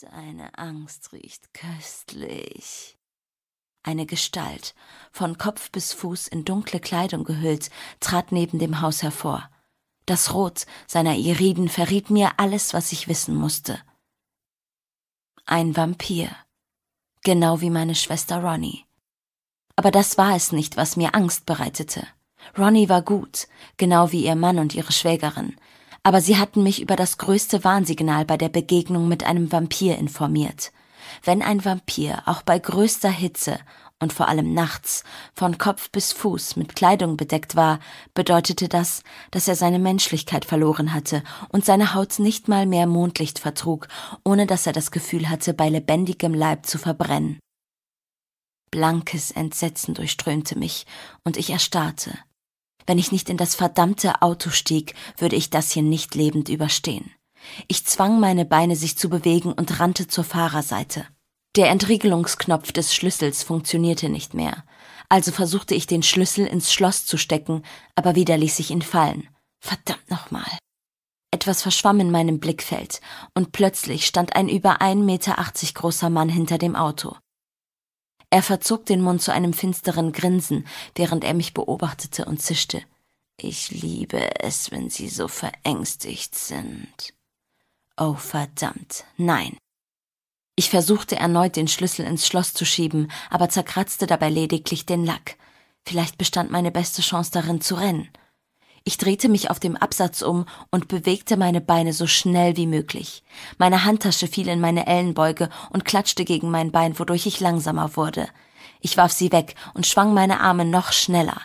Deine Angst riecht köstlich. Eine Gestalt, von Kopf bis Fuß in dunkle Kleidung gehüllt, trat neben dem Haus hervor. Das Rot seiner Iriden verriet mir alles, was ich wissen musste. Ein Vampir. Genau wie meine Schwester Ronnie. Aber das war es nicht, was mir Angst bereitete. Ronnie war gut, genau wie ihr Mann und ihre Schwägerin aber sie hatten mich über das größte Warnsignal bei der Begegnung mit einem Vampir informiert. Wenn ein Vampir auch bei größter Hitze und vor allem nachts von Kopf bis Fuß mit Kleidung bedeckt war, bedeutete das, dass er seine Menschlichkeit verloren hatte und seine Haut nicht mal mehr Mondlicht vertrug, ohne dass er das Gefühl hatte, bei lebendigem Leib zu verbrennen. Blankes Entsetzen durchströmte mich, und ich erstarrte. Wenn ich nicht in das verdammte Auto stieg, würde ich das hier nicht lebend überstehen. Ich zwang meine Beine, sich zu bewegen und rannte zur Fahrerseite. Der Entriegelungsknopf des Schlüssels funktionierte nicht mehr, also versuchte ich den Schlüssel ins Schloss zu stecken, aber wieder ließ ich ihn fallen. Verdammt nochmal. Etwas verschwamm in meinem Blickfeld, und plötzlich stand ein über 1,80 Meter großer Mann hinter dem Auto. Er verzog den Mund zu einem finsteren Grinsen, während er mich beobachtete und zischte. Ich liebe es, wenn Sie so verängstigt sind. Oh verdammt, nein. Ich versuchte erneut den Schlüssel ins Schloss zu schieben, aber zerkratzte dabei lediglich den Lack. Vielleicht bestand meine beste Chance darin zu rennen. Ich drehte mich auf dem Absatz um und bewegte meine Beine so schnell wie möglich. Meine Handtasche fiel in meine Ellenbeuge und klatschte gegen mein Bein, wodurch ich langsamer wurde. Ich warf sie weg und schwang meine Arme noch schneller.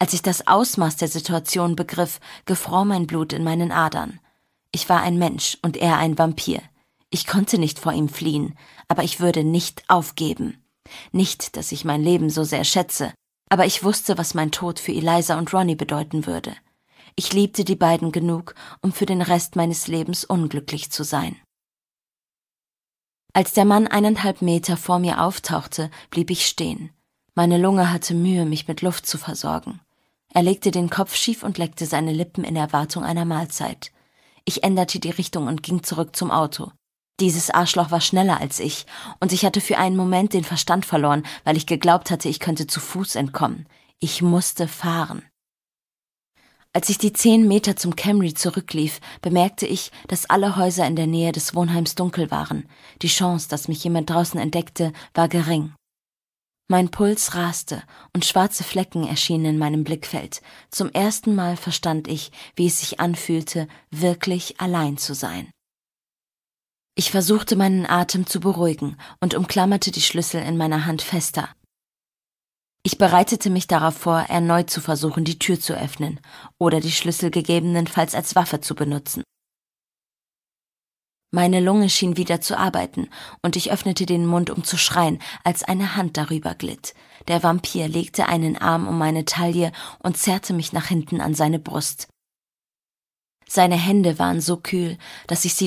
Als ich das Ausmaß der Situation begriff, gefror mein Blut in meinen Adern. Ich war ein Mensch und er ein Vampir. Ich konnte nicht vor ihm fliehen, aber ich würde nicht aufgeben. Nicht, dass ich mein Leben so sehr schätze, aber ich wusste, was mein Tod für Eliza und Ronnie bedeuten würde. Ich liebte die beiden genug, um für den Rest meines Lebens unglücklich zu sein. Als der Mann eineinhalb Meter vor mir auftauchte, blieb ich stehen. Meine Lunge hatte Mühe, mich mit Luft zu versorgen. Er legte den Kopf schief und leckte seine Lippen in Erwartung einer Mahlzeit. Ich änderte die Richtung und ging zurück zum Auto. Dieses Arschloch war schneller als ich, und ich hatte für einen Moment den Verstand verloren, weil ich geglaubt hatte, ich könnte zu Fuß entkommen. Ich musste fahren. Als ich die zehn Meter zum Camry zurücklief, bemerkte ich, dass alle Häuser in der Nähe des Wohnheims dunkel waren. Die Chance, dass mich jemand draußen entdeckte, war gering. Mein Puls raste und schwarze Flecken erschienen in meinem Blickfeld. Zum ersten Mal verstand ich, wie es sich anfühlte, wirklich allein zu sein. Ich versuchte meinen Atem zu beruhigen und umklammerte die Schlüssel in meiner Hand fester. Ich bereitete mich darauf vor, erneut zu versuchen, die Tür zu öffnen oder die Schlüssel gegebenenfalls als Waffe zu benutzen. Meine Lunge schien wieder zu arbeiten, und ich öffnete den Mund, um zu schreien, als eine Hand darüber glitt. Der Vampir legte einen Arm um meine Taille und zerrte mich nach hinten an seine Brust. Seine Hände waren so kühl, dass ich sie